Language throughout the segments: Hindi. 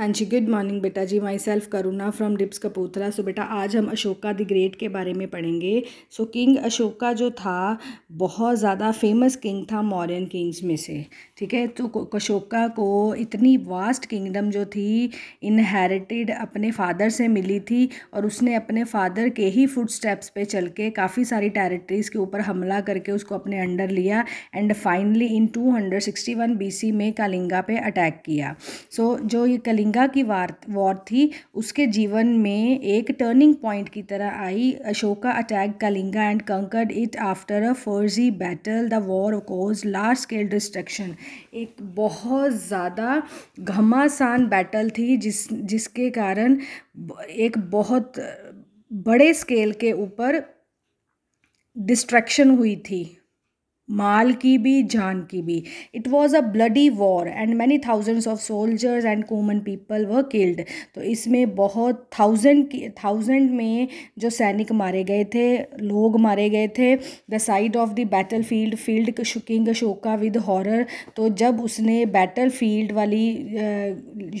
हाँ जी गुड मॉर्निंग बेटा जी myself Karuna from DIPS Kapurthala so बेटा आज हम अशोका द ग्रेट के बारे में पढ़ेंगे सो so, किंग अशोका जो था बहुत ज़्यादा फेमस किंग था मॉरियन किंग्स में से ठीक है तो अशोका को इतनी वास्ट किंगडम जो थी इनहेरिटेड अपने फादर से मिली थी और उसने अपने फादर के ही फुट स्टेप्स पर चल के काफ़ी सारी टेरिटरीज़ के ऊपर हमला करके उसको अपने अंडर लिया and finally in two hundred sixty one B C में कलिंगा पे अटैक किया सो so, जो ये कलिंग सिंघा की वार वॉर थी उसके जीवन में एक टर्निंग पॉइंट की तरह आई Ashoka attack Kalinga and conquered it after a fierce battle the war caused large scale destruction एक बहुत ज़्यादा घमासान बैटल थी जिस जिसके कारण एक बहुत बड़े स्केल के ऊपर डिस्ट्रैक्शन हुई थी माल की भी जान की भी it was a bloody war and many thousands of soldiers and common people were killed तो इसमें बहुत थाउजेंड की थाउजेंड में जो सैनिक मारे गए थे लोग मारे गए थे the side of the battle field field king Ashoka with horror तो जब उसने बैटल फील्ड वाली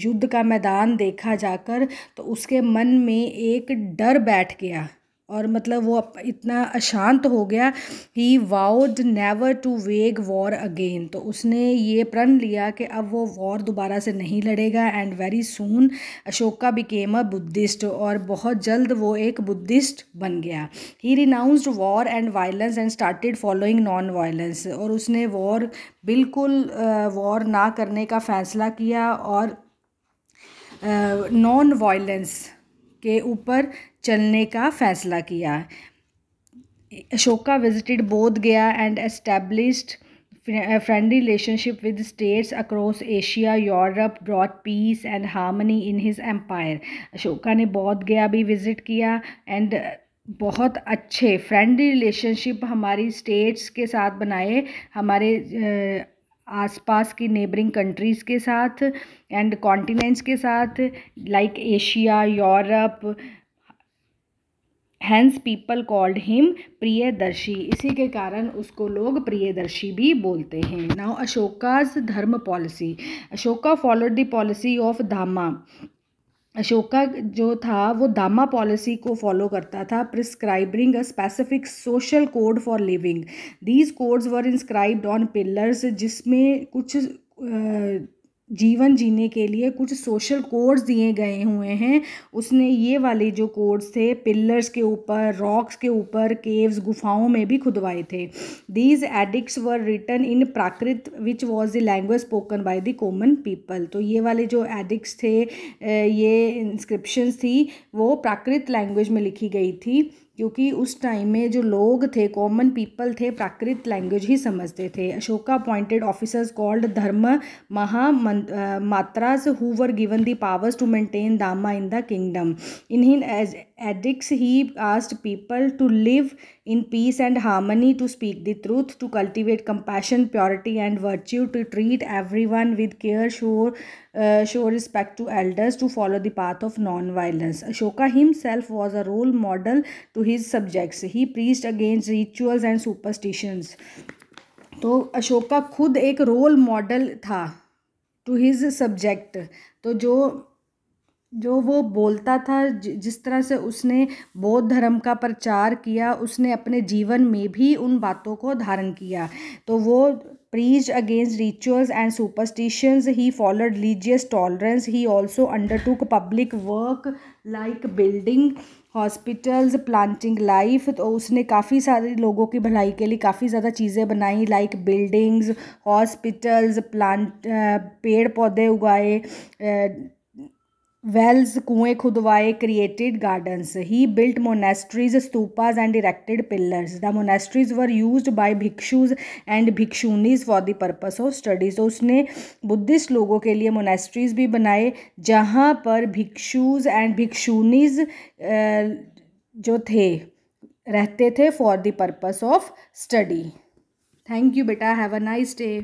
युद्ध का मैदान देखा जाकर तो उसके मन में एक डर बैठ गया और मतलब वो इतना अशांत हो गया he vowed never to wage war again तो उसने ये प्रण लिया कि अब वो वॉर दोबारा से नहीं लड़ेगा and very soon Ashoka became a Buddhist और बहुत जल्द वो एक बुद्धिस्ट बन गया he renounced war and violence and started following non violence और उसने वॉर बिल्कुल वॉर ना करने का फ़ैसला किया और नॉन वायलेंस के ऊपर चलने का फैसला किया Ashoka visited Bodh Gaya and established friendly relationship with states across Asia Europe brought peace and harmony in his empire Ashoka ने बोध गया भी विजिट किया एंड बहुत अच्छे फ्रेंडली रिलेशनशिप हमारी स्टेट्स के साथ बनाए हमारे uh, आसपास की नेबरिंग कंट्रीज़ के साथ एंड कॉन्टिनेंट्स के साथ like Asia Europe hence people called him Priyadarshi इसी के कारण उसको लोग प्रियदर्शी भी बोलते हैं now Ashoka's dharma policy Ashoka followed the policy of Dhamma Ashoka जो था वो दामा पॉलिसी को फॉलो करता था prescribing a specific social code for living these codes were inscribed on pillars जिसमें कुछ जीवन जीने के लिए कुछ सोशल कोड्स दिए गए हुए हैं उसने ये वाले जो कोड्स थे पिलर्स के ऊपर रॉक्स के ऊपर केव्स गुफाओं में भी खुदवाए थे these edicts were written in Prakrit which was the language spoken by the common people तो ये वाले जो एडिक्स थे ये इंस्क्रिप्शंस थी वो प्राकृत लैंग्वेज में लिखी गई थी क्योंकि उस टाइम में जो लोग थे कॉमन पीपल थे प्राकृत लैंग्वेज ही समझते थे Ashoka appointed officers called Dharma Mahamatras who were given the powers to maintain Dhamma in the kingdom in his edge edicts he asked people to live in peace and harmony to speak the truth to cultivate compassion purity and virtue to treat everyone with care show show respect to elders to follow the path of non violence Ashoka himself was a role model to his subjects he preached against rituals and superstitions तो अशोका खुद एक रोल मॉडल था टू हिज सब्जेक्ट तो जो जो वो बोलता था जिस तरह से उसने बौद्ध धर्म का प्रचार किया उसने अपने जीवन में भी उन बातों को धारण किया तो वो preached against rituals and superstitions. He followed religious tolerance. He also undertook public work like building hospitals planting life तो उसने काफ़ी सारे लोगों की भलाई के लिए काफ़ी ज़्यादा चीज़ें बनाई लाइक बिल्डिंग्स हॉस्पिटल्स प्लांट पेड़ पौधे उगाए वेल्स कुएं खुदवाए created gardens he built monasteries stupas and erected pillars the monasteries were use by bhikshus and bhikshunis for the purpose of studies उसने बुद्धिस्ट लोगों के लिए मोनेस्ट्रीज भी बनाए जहाँ पर भिक्षुज एंड भिक्षुनीज जो थे रहते थे for the purpose of study thank you बेटा हैव अ नाइस डे